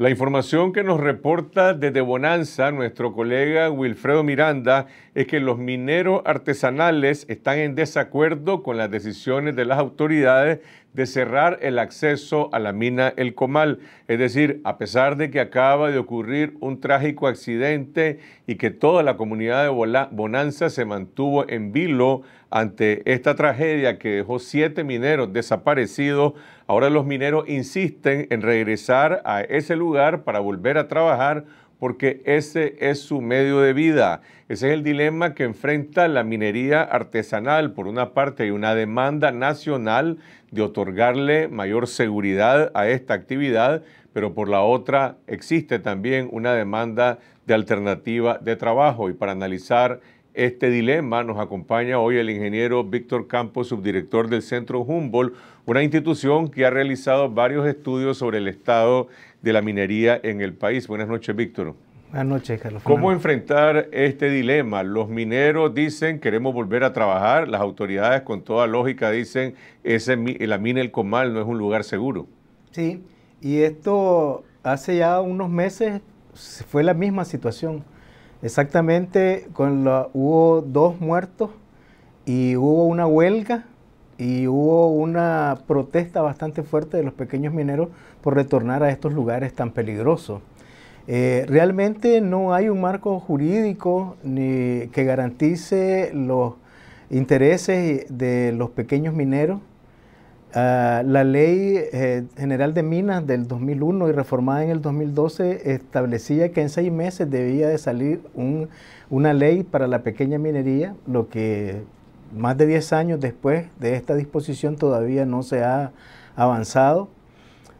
La información que nos reporta desde Bonanza nuestro colega Wilfredo Miranda es que los mineros artesanales están en desacuerdo con las decisiones de las autoridades de cerrar el acceso a la mina El Comal. Es decir, a pesar de que acaba de ocurrir un trágico accidente y que toda la comunidad de Bonanza se mantuvo en vilo ante esta tragedia que dejó siete mineros desaparecidos, ahora los mineros insisten en regresar a ese lugar para volver a trabajar porque ese es su medio de vida. Ese es el dilema que enfrenta la minería artesanal. Por una parte, hay una demanda nacional de otorgarle mayor seguridad a esta actividad, pero por la otra existe también una demanda de alternativa de trabajo. Y para analizar este dilema nos acompaña hoy el ingeniero Víctor Campos, subdirector del Centro Humboldt, una institución que ha realizado varios estudios sobre el estado de la minería en el país. Buenas noches, Víctor. Buenas noches, Carlos. ¿Cómo enfrentar este dilema? Los mineros dicen queremos volver a trabajar, las autoridades con toda lógica dicen ese, la mina El Comal no es un lugar seguro. Sí, y esto hace ya unos meses fue la misma situación. Exactamente, con la, hubo dos muertos y hubo una huelga y hubo una protesta bastante fuerte de los pequeños mineros por retornar a estos lugares tan peligrosos. Eh, realmente no hay un marco jurídico ni que garantice los intereses de los pequeños mineros. Ah, la ley eh, general de minas del 2001 y reformada en el 2012 establecía que en seis meses debía de salir una ley para la pequeña minería, lo que más de 10 años después de esta disposición todavía no se ha avanzado.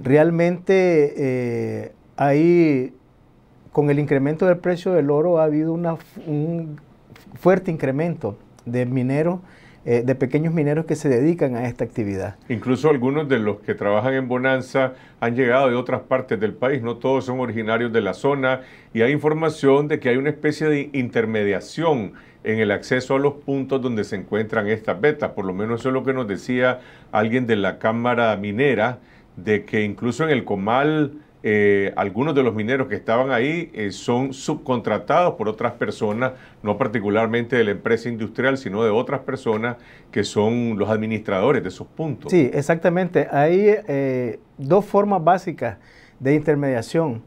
Realmente eh, ahí, con el incremento del precio del oro ha habido un fuerte incremento de mineros eh, de pequeños mineros que se dedican a esta actividad. Incluso algunos de los que trabajan en Bonanza han llegado de otras partes del país, no todos son originarios de la zona y hay información de que hay una especie de intermediación en el acceso a los puntos donde se encuentran estas vetas, por lo menos eso es lo que nos decía alguien de la Cámara Minera, de que incluso en el Comal eh, algunos de los mineros que estaban ahí eh, son subcontratados por otras personas, no particularmente de la empresa industrial, sino de otras personas que son los administradores de esos puntos. Sí, exactamente. Hay eh, dos formas básicas de intermediación.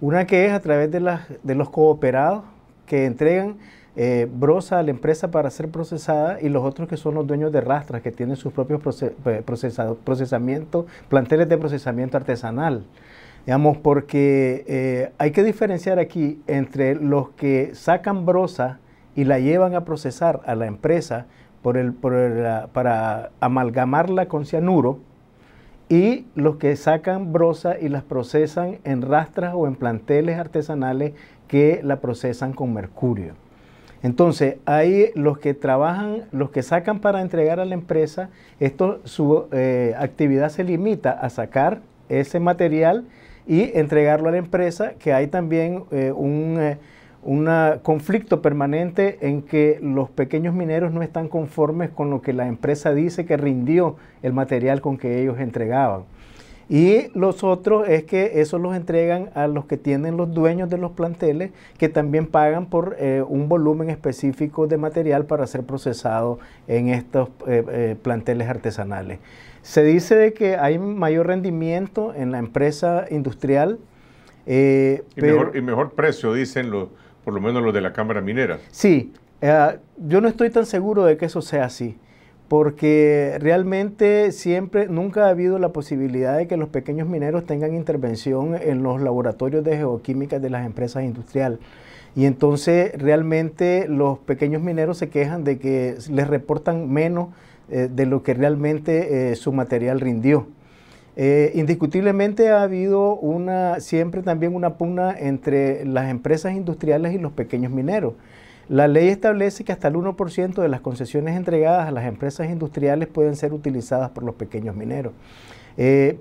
Una que es a través de, los cooperados que entregan brosa a la empresa para ser procesada y los otros que son los dueños de rastras que tienen sus propios procesamiento, planteles de procesamiento artesanal. Digamos, porque eh, hay que diferenciar aquí entre los que sacan brosa y la llevan a procesar a la empresa para amalgamarla con cianuro y los que sacan brosa y las procesan en rastras o en planteles artesanales que la procesan con mercurio. Entonces, hay los que trabajan, los que sacan para entregar a la empresa, esto, su eh, actividad se limita a sacar ese material y entregarlo a la empresa, que hay también eh, un eh, ah, conflicto permanente en que los pequeños mineros no están conformes con lo que la empresa dice que rindió el material con que ellos entregaban. Y los otros es que eso los entregan a los que tienen los dueños de los planteles, que también pagan por eh, un volumen específico de material para ser procesado en estos planteles artesanales. Se dice de que hay mayor rendimiento en la empresa industrial. Eh, y, mejor, precio, dicen los, por lo menos los de la Cámara Minera. Sí, eh, yo no estoy tan seguro de que eso sea así, porque realmente siempre, nunca ha habido la posibilidad de que los pequeños mineros tengan intervención en los laboratorios de geoquímica de las empresas industriales. Y entonces realmente los pequeños mineros se quejan de que les reportan menos eh, de lo que realmente eh, su material rindió. Eh, indiscutiblemente ha habido una, siempre también una pugna entre las empresas industriales y los pequeños mineros. La ley establece que hasta el 1% de las concesiones entregadas a las empresas industriales pueden ser utilizadas por los pequeños mineros. Eh,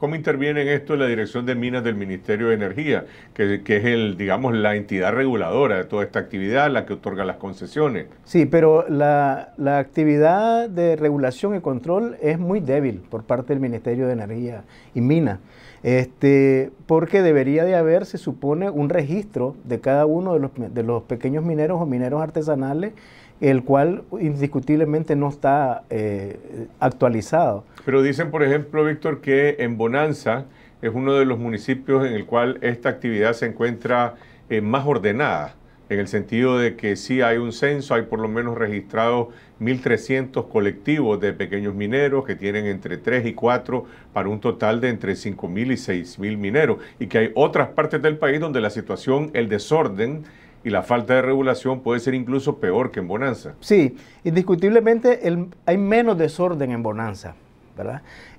¿Cómo interviene en esto la Dirección de Minas del Ministerio de Energía, que, es el, digamos, la entidad reguladora de toda esta actividad, la que otorga las concesiones? Sí, pero la, la actividad de regulación y control es muy débil por parte del Ministerio de Energía y Minas. Este, porque debería de haber, se supone, un registro de cada uno de los, pequeños mineros o mineros artesanales, el cual indiscutiblemente no está eh, actualizado. Pero dicen, por ejemplo, Víctor, que en Bonanza es uno de los municipios en el cual esta actividad se encuentra eh, más ordenada en el sentido de que sí hay un censo, hay por lo menos registrados 1.300 colectivos de pequeños mineros que tienen entre 3 y 4 para un total de entre 5.000 y 6.000 mineros, y que hay otras partes del país donde la situación, el desorden y la falta de regulación puede ser incluso peor que en Bonanza. Sí, indiscutiblemente el, hay menos desorden en Bonanza.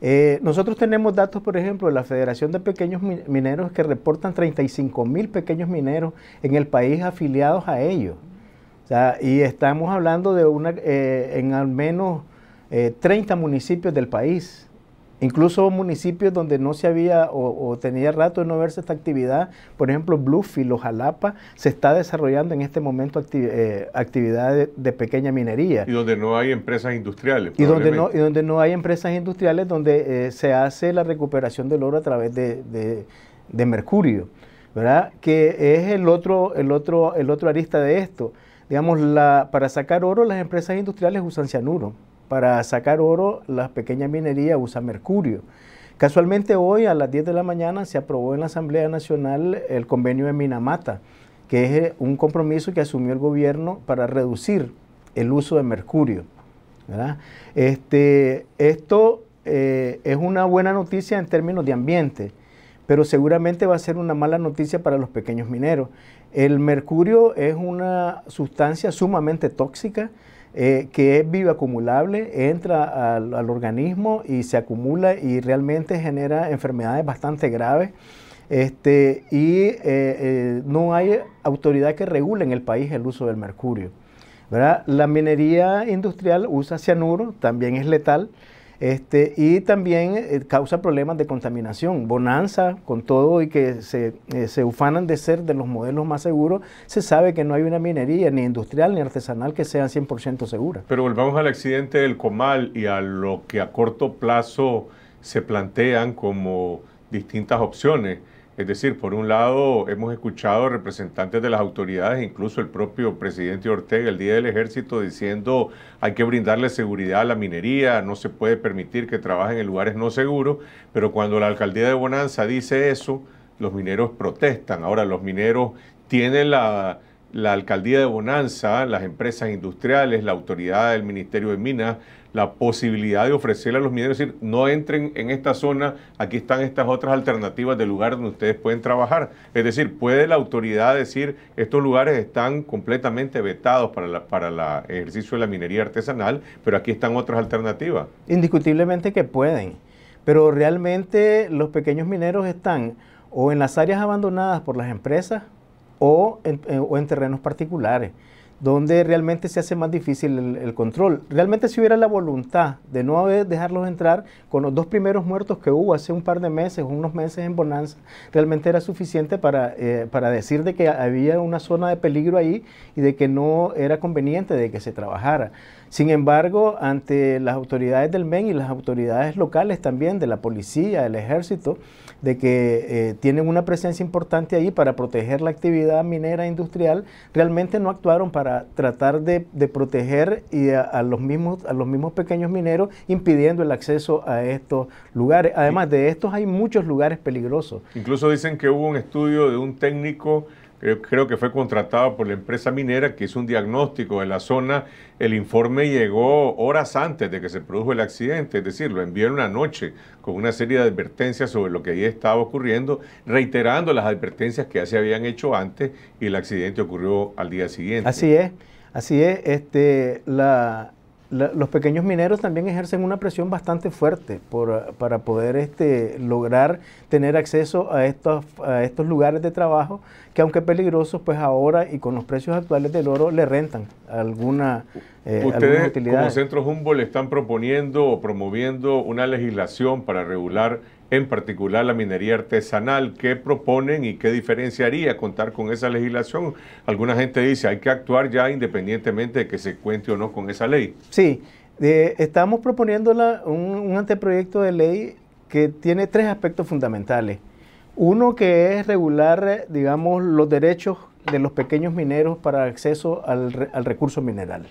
Eh, nosotros tenemos datos, por ejemplo, de la Federación de Pequeños Mineros que reportan 35 mil pequeños mineros en el país afiliados a ellos. y estamos hablando de una, eh, en al menos 30 eh, municipios del país. Incluso municipios donde no se había o, tenía rato de no verse esta actividad, por ejemplo Bluefield Los Jalapa, se está desarrollando en este momento eh, actividad actividades de, pequeña minería. Y donde no hay empresas industriales. Y donde, no, y donde no hay empresas industriales, donde eh, se hace la recuperación del oro a través de, mercurio, ¿verdad? Que es el otro, el otro, el otro arista de esto. Digamos, la, para sacar oro las empresas industriales usan cianuro. Para sacar oro, las pequeñas minería usa mercurio. Casualmente hoy a las 10 de la mañana se aprobó en la Asamblea Nacional el convenio de Minamata, que es eh, un compromiso que asumió el gobierno para reducir el uso de mercurio. Este, esto eh, es una buena noticia en términos de ambiente, pero seguramente va a ser una mala noticia para los pequeños mineros. El mercurio es una sustancia sumamente tóxica eh, que es bioacumulable, entra al, organismo y se acumula y realmente genera enfermedades bastante graves. Este, y eh, eh, no hay autoridad que regule en el país el uso del mercurio. La minería industrial usa cianuro, también es letal. Este, y también eh, causa problemas de contaminación. Bonanza, con todo y que se, eh, se, ufanan de ser de los modelos más seguros, se sabe que no hay una minería ni industrial ni artesanal que sea 100% segura. Pero volvamos al accidente del Comal y a lo que a corto plazo se plantean como distintas opciones. Es decir, por un lado hemos escuchado representantes de las autoridades, incluso el propio presidente Ortega el día del ejército diciendo hay que brindarle seguridad a la minería, no se puede permitir que trabajen en lugares no seguros, pero cuando la alcaldía de Bonanza dice eso, los mineros protestan. Ahora los mineros tienen la la alcaldía de Bonanza, las empresas industriales, la autoridad del Ministerio de Minas, la posibilidad de ofrecerle a los mineros, decir, no entren en esta zona, aquí están estas otras alternativas de lugar donde ustedes pueden trabajar. Es decir, puede la autoridad decir, estos lugares están completamente vetados para, para el ejercicio de la minería artesanal, pero aquí están otras alternativas. Indiscutiblemente que pueden, pero realmente los pequeños mineros están o en las áreas abandonadas por las empresas eh, o, en terrenos particulares, donde realmente se hace más difícil el, control. Realmente si hubiera la voluntad de no dejarlos entrar, con los dos primeros muertos que hubo hace un par de meses, unos meses en Bonanza, realmente era suficiente para, eh, para decir de que había una zona de peligro ahí y de que no era conveniente de que se trabajara. Sin embargo, ante las autoridades del MEN y las autoridades locales también, de la policía, del ejército, de que eh, tienen una presencia importante ahí para proteger la actividad minera industrial, realmente no actuaron para tratar de, proteger los mismos, a los mismos pequeños mineros, impidiendo el acceso a estos lugares. Además de estos, hay muchos lugares peligrosos. Incluso dicen que hubo un estudio de un técnico eh, creo, que fue contratado por la empresa minera que hizo un diagnóstico de la zona. El informe llegó horas antes de que se produjo el accidente, es decir, lo envió en una noche con una serie de advertencias sobre lo que ahí estaba ocurriendo, reiterando las advertencias que ya se habían hecho antes y el accidente ocurrió al día siguiente. Así es, así es. Este, la, los pequeños mineros también ejercen una presión bastante fuerte para poder este, lograr tener acceso a estos, a estos lugares de trabajo que aunque peligrosos, pues ahora y con los precios actuales del oro le rentan alguna, eh, utilidad. Ustedes, alguna utilidad. como Centro Humboldt están proponiendo o promoviendo una legislación para regular en particular la minería artesanal. ¿Qué proponen y qué diferenciaría contar con esa legislación? Alguna gente dice, hay que actuar ya independientemente de que se cuente o no con esa ley. Sí, estamos proponiendo un, anteproyecto de ley que tiene tres aspectos fundamentales. Uno que es regular, eh, digamos, los derechos de los pequeños mineros para acceso al, al recurso mineral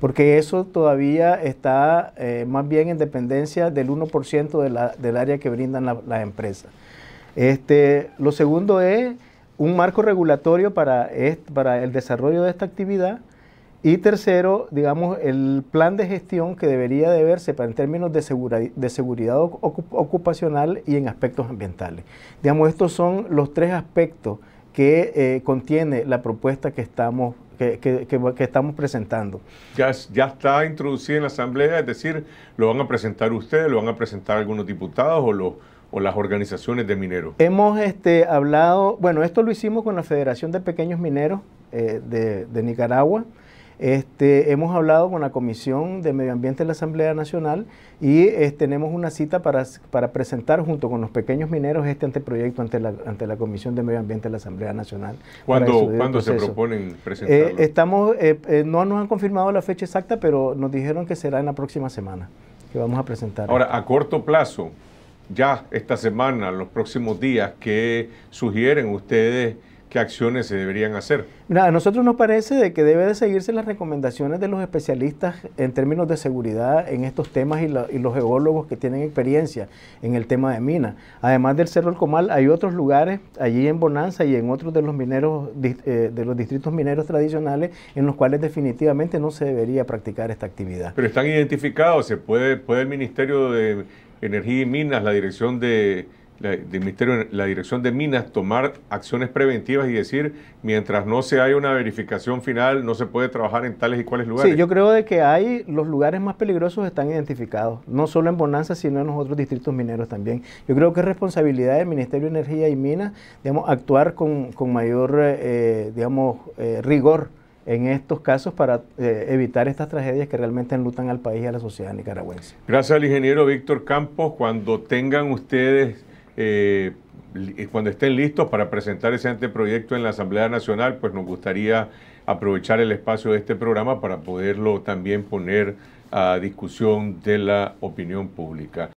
porque eso todavía está eh, más bien en dependencia del 1% del área que brindan las empresas. Este, lo segundo es un marco regulatorio para, para el desarrollo de esta actividad. Y tercero, digamos, el plan de gestión que debería de verse para en términos de, de seguridad ocupacional y en aspectos ambientales. Digamos, estos son los tres aspectos que eh, contiene la propuesta que estamos, que, que, estamos presentando. Ya, ya, está introducida en la Asamblea, es decir, lo van a presentar ustedes, lo van a presentar algunos diputados o los o las organizaciones de mineros? Hemos este, hablado, bueno, esto lo hicimos con la Federación de Pequeños Mineros eh, de, de, Nicaragua, este, hemos hablado con la Comisión de Medio Ambiente de la Asamblea Nacional y tenemos una cita para, presentar junto con los pequeños mineros este anteproyecto ante la, ante la Comisión de Medio Ambiente de la Asamblea Nacional. ¿Cuándo, se proponen eh, presentarlo? estamos, eh, eh, no nos han confirmado la fecha exacta, pero nos dijeron que será en la próxima semana que vamos a presentar. Ahora, a corto plazo, ya esta semana, los próximos días, ¿qué sugieren ustedes? qué acciones se deberían hacer. Mira, a nosotros nos parece de que debe de seguirse las recomendaciones de los especialistas en términos de seguridad en estos temas y, los geólogos que tienen experiencia en el tema de minas. Además del Cerro El Comal, hay otros lugares allí en Bonanza y en otros de los mineros eh, de los distritos mineros tradicionales en los cuales definitivamente no se debería practicar esta actividad. Pero están identificados, se puede puede el Ministerio de Energía y Minas, la Dirección de la, la Dirección de Minas tomar acciones preventivas y decir, mientras no se haya una verificación final, no se puede trabajar en tales y cuales lugares? Sí, yo creo de que hay los lugares más peligrosos están identificados, no solo en Bonanza, sino en los otros distritos mineros también. Yo creo que es responsabilidad del Ministerio de Energía y Minas, digamos, actuar con, mayor, eh, eh, digamos, eh, rigor en estos casos para evitar estas tragedias que realmente enlutan al país y a la sociedad nicaragüense. Gracias al ingeniero Víctor Campos. Cuando tengan ustedes eh, cuando estén listos para presentar ese anteproyecto en la Asamblea Nacional, pues nos gustaría aprovechar el espacio de este programa para poderlo también poner a discusión de la opinión pública.